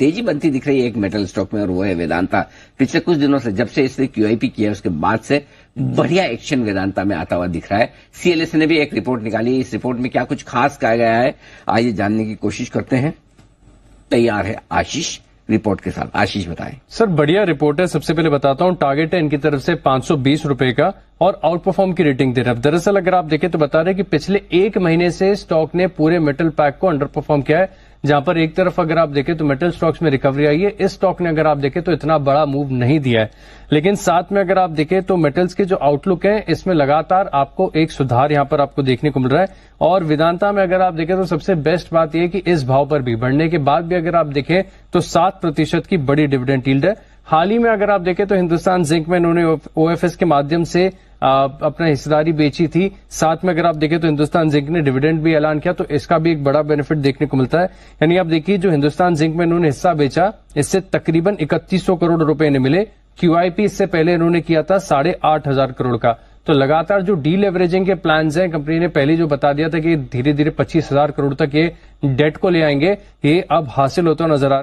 तेजी बनती दिख रही है एक मेटल स्टॉक में और वो है वेदांता पिछले कुछ दिनों से जब से इसने क्यूआईपी किया है उसके बाद से बढ़िया एक्शन वेदांता में आता हुआ दिख रहा है सीएलएस ने भी एक रिपोर्ट निकाली इस रिपोर्ट में क्या कुछ खास कहा गया है आइए जानने की कोशिश करते हैं तैयार है आशीष रिपोर्ट के साथ आशीष बताएं सर बढ़िया रिपोर्ट है सबसे पहले बताता हूँ टारगेट है इनकी तरफ से पांच रुपए का और आउट परफॉर्म की रेटिंग दे रहा है दरअसल अगर आप देखें तो बता रहे कि पिछले एक महीने से स्टॉक ने पूरे मेटल पैक को अंडर परफॉर्म किया है जहां पर एक तरफ अगर आप देखें तो मेटल स्टॉक्स में रिकवरी आई है इस स्टॉक ने अगर आप देखें तो इतना बड़ा मूव नहीं दिया है लेकिन साथ में अगर आप देखें तो मेटल्स के जो आउटलुक है इसमें लगातार आपको एक सुधार यहां पर आपको देखने को मिल रहा है और वेदांता में अगर आप देखें तो सबसे बेस्ट बात यह कि इस भाव पर भी बढ़ने के बाद भी अगर आप देखें तो सात प्रतिशत की बड़ी डिविडेंड टील्ड है हाल ही में अगर आप देखें तो हिन्दुस्तान जिंक में इन्होंने ओएफएस के माध्यम से अपना हिस्सेदारी बेची थी साथ में अगर आप देखें तो हिंदुस्तान जिंक ने डिविडेंड भी ऐलान किया तो इसका भी एक बड़ा बेनिफिट देखने को मिलता है यानी आप देखिए जो हिंदुस्तान जिंक में इन्होंने हिस्सा बेचा इससे तकरीबन इकतीस करोड़ रुपए इन्हें मिले क्यूआईपी इससे पहले इन्होंने किया था साढ़े आठ हजार करोड़ का तो लगातार जो डी लेवरेजिंग के प्लान हैं कंपनी ने पहले जो बता दिया था कि धीरे धीरे पच्चीस हजार करोड़ तक ये डेट को ले आएंगे ये अब हासिल होता नजर आ